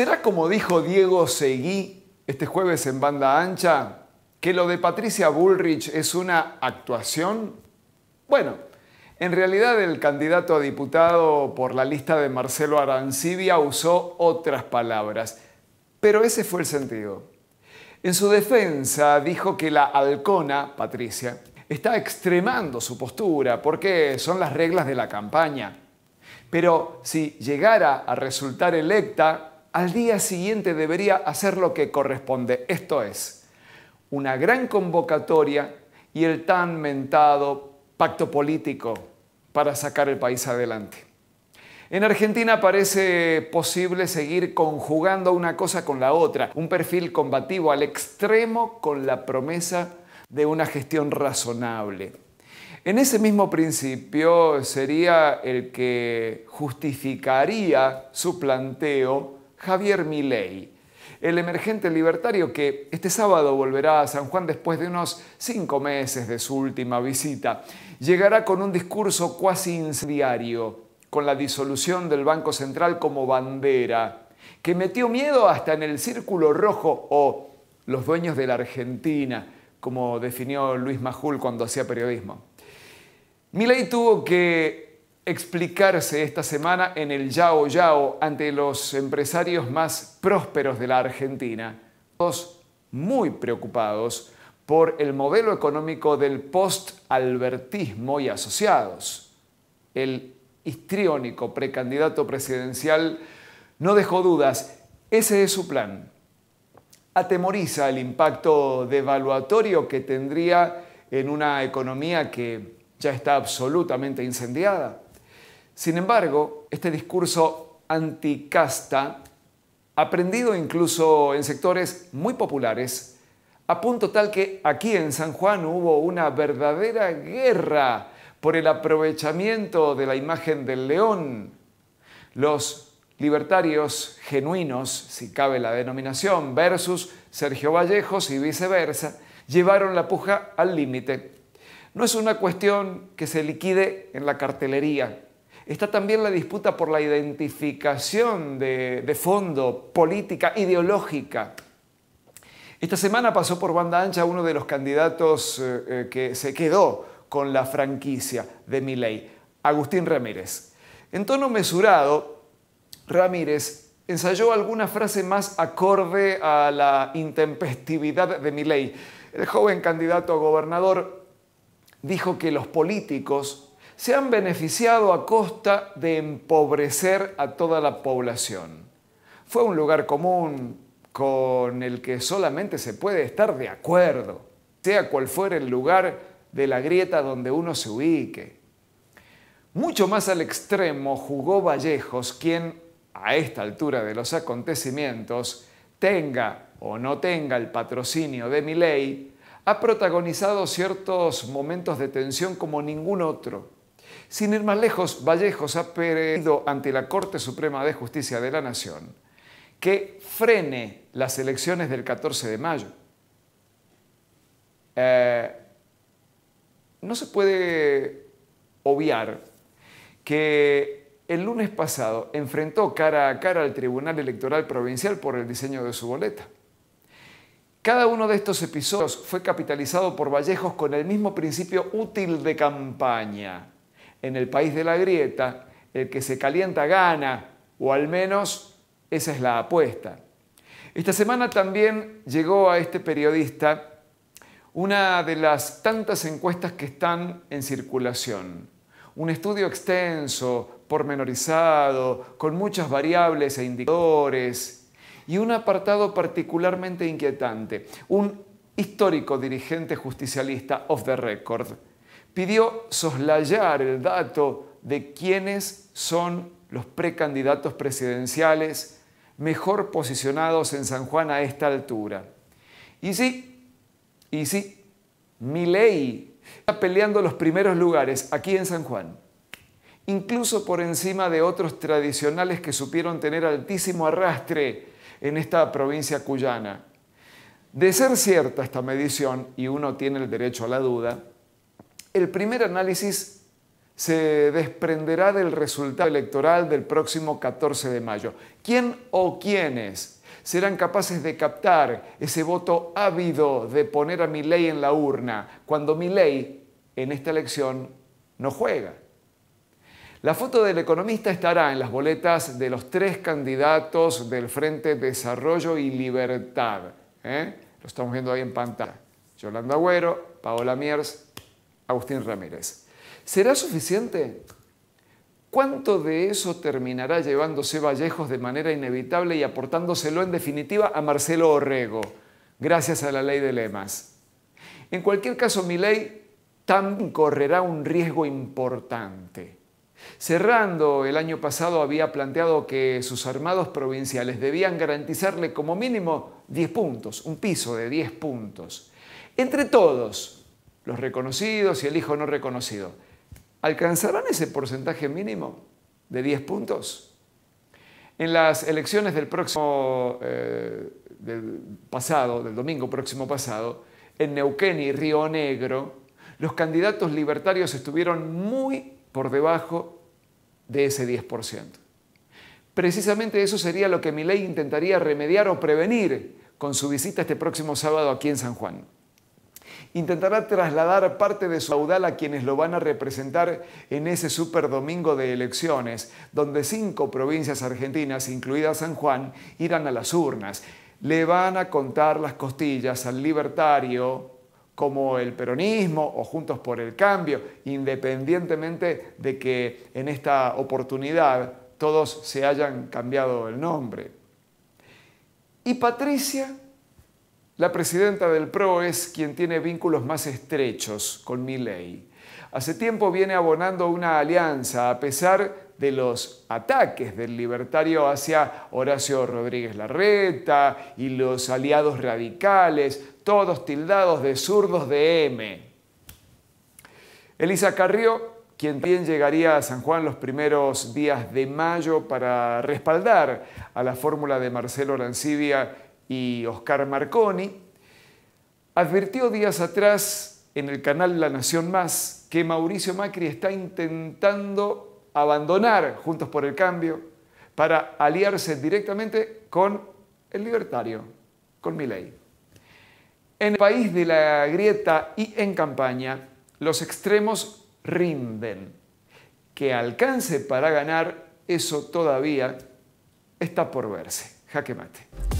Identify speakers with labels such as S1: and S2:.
S1: ¿Será como dijo Diego Seguí este jueves en Banda Ancha, que lo de Patricia Bullrich es una actuación? Bueno, en realidad el candidato a diputado por la lista de Marcelo Arancibia usó otras palabras, pero ese fue el sentido. En su defensa dijo que la halcona, Patricia, está extremando su postura porque son las reglas de la campaña. Pero si llegara a resultar electa, al día siguiente debería hacer lo que corresponde, esto es, una gran convocatoria y el tan mentado pacto político para sacar el país adelante. En Argentina parece posible seguir conjugando una cosa con la otra, un perfil combativo al extremo con la promesa de una gestión razonable. En ese mismo principio sería el que justificaría su planteo Javier Milei, el emergente libertario que este sábado volverá a San Juan después de unos cinco meses de su última visita. Llegará con un discurso cuasi incendiario, con la disolución del Banco Central como bandera, que metió miedo hasta en el círculo rojo o los dueños de la Argentina, como definió Luis Majul cuando hacía periodismo. Milei tuvo que explicarse esta semana en el Yao Yao ante los empresarios más prósperos de la Argentina, todos muy preocupados por el modelo económico del post-albertismo y asociados. El histriónico precandidato presidencial no dejó dudas, ese es su plan. Atemoriza el impacto devaluatorio que tendría en una economía que ya está absolutamente incendiada. Sin embargo, este discurso anticasta, aprendido incluso en sectores muy populares, a punto tal que aquí en San Juan hubo una verdadera guerra por el aprovechamiento de la imagen del león. Los libertarios genuinos, si cabe la denominación, versus Sergio Vallejos y viceversa, llevaron la puja al límite. No es una cuestión que se liquide en la cartelería, Está también la disputa por la identificación de, fondo política, ideológica. Esta semana pasó por banda ancha uno de los candidatos eh, eh, que se quedó con la franquicia de Milei, Agustín Ramírez. En tono mesurado, Ramírez ensayó alguna frase más acorde a la intempestividad de Milei. El joven candidato a gobernador dijo que los políticos se han beneficiado a costa de empobrecer a toda la población. Fue un lugar común con el que solamente se puede estar de acuerdo, sea cual fuera el lugar de la grieta donde uno se ubique. Mucho más al extremo jugó Vallejos, quien, a esta altura de los acontecimientos, tenga o no tenga el patrocinio de ley, ha protagonizado ciertos momentos de tensión como ningún otro sin ir más lejos, Vallejos ha pedido ante la Corte Suprema de Justicia de la Nación que frene las elecciones del 14 de mayo. Eh, no se puede obviar que el lunes pasado enfrentó cara a cara al Tribunal Electoral Provincial por el diseño de su boleta. Cada uno de estos episodios fue capitalizado por Vallejos con el mismo principio útil de campaña, en el país de la grieta, el que se calienta gana, o al menos esa es la apuesta. Esta semana también llegó a este periodista una de las tantas encuestas que están en circulación. Un estudio extenso, pormenorizado, con muchas variables e indicadores, y un apartado particularmente inquietante, un histórico dirigente justicialista of the record, pidió soslayar el dato de quiénes son los precandidatos presidenciales mejor posicionados en San Juan a esta altura. Y sí, y sí, Milei está peleando los primeros lugares aquí en San Juan, incluso por encima de otros tradicionales que supieron tener altísimo arrastre en esta provincia cuyana. De ser cierta esta medición, y uno tiene el derecho a la duda, el primer análisis se desprenderá del resultado electoral del próximo 14 de mayo. ¿Quién o quiénes serán capaces de captar ese voto ávido de poner a mi ley en la urna cuando mi ley en esta elección no juega? La foto del economista estará en las boletas de los tres candidatos del Frente Desarrollo y Libertad. ¿eh? Lo estamos viendo ahí en pantalla. Yolanda Agüero, Paola Miers Agustín Ramírez. ¿Será suficiente? ¿Cuánto de eso terminará llevándose Vallejos de manera inevitable y aportándoselo en definitiva a Marcelo Orrego, gracias a la ley de lemas? En cualquier caso, mi ley también correrá un riesgo importante. Cerrando el año pasado había planteado que sus armados provinciales debían garantizarle como mínimo 10 puntos, un piso de 10 puntos. Entre todos, los reconocidos y el hijo no reconocido. ¿Alcanzarán ese porcentaje mínimo de 10 puntos? En las elecciones del próximo, eh, pasado, del domingo próximo pasado, en Neuquén y Río Negro, los candidatos libertarios estuvieron muy por debajo de ese 10%. Precisamente eso sería lo que mi ley intentaría remediar o prevenir con su visita este próximo sábado aquí en San Juan intentará trasladar parte de su caudal a quienes lo van a representar en ese superdomingo de elecciones, donde cinco provincias argentinas, incluida San Juan, irán a las urnas. Le van a contar las costillas al libertario como el peronismo o Juntos por el Cambio, independientemente de que en esta oportunidad todos se hayan cambiado el nombre. Y Patricia la presidenta del PRO es quien tiene vínculos más estrechos con ley. Hace tiempo viene abonando una alianza a pesar de los ataques del libertario hacia Horacio Rodríguez Larreta y los aliados radicales, todos tildados de zurdos de M. Elisa Carrió quien también llegaría a San Juan los primeros días de mayo para respaldar a la fórmula de Marcelo Arancibia y Oscar Marconi, advirtió días atrás en el canal La Nación Más que Mauricio Macri está intentando abandonar Juntos por el Cambio para aliarse directamente con el libertario, con Milei. En el país de la grieta y en campaña, los extremos rinden. Que alcance para ganar, eso todavía está por verse. Jaque mate.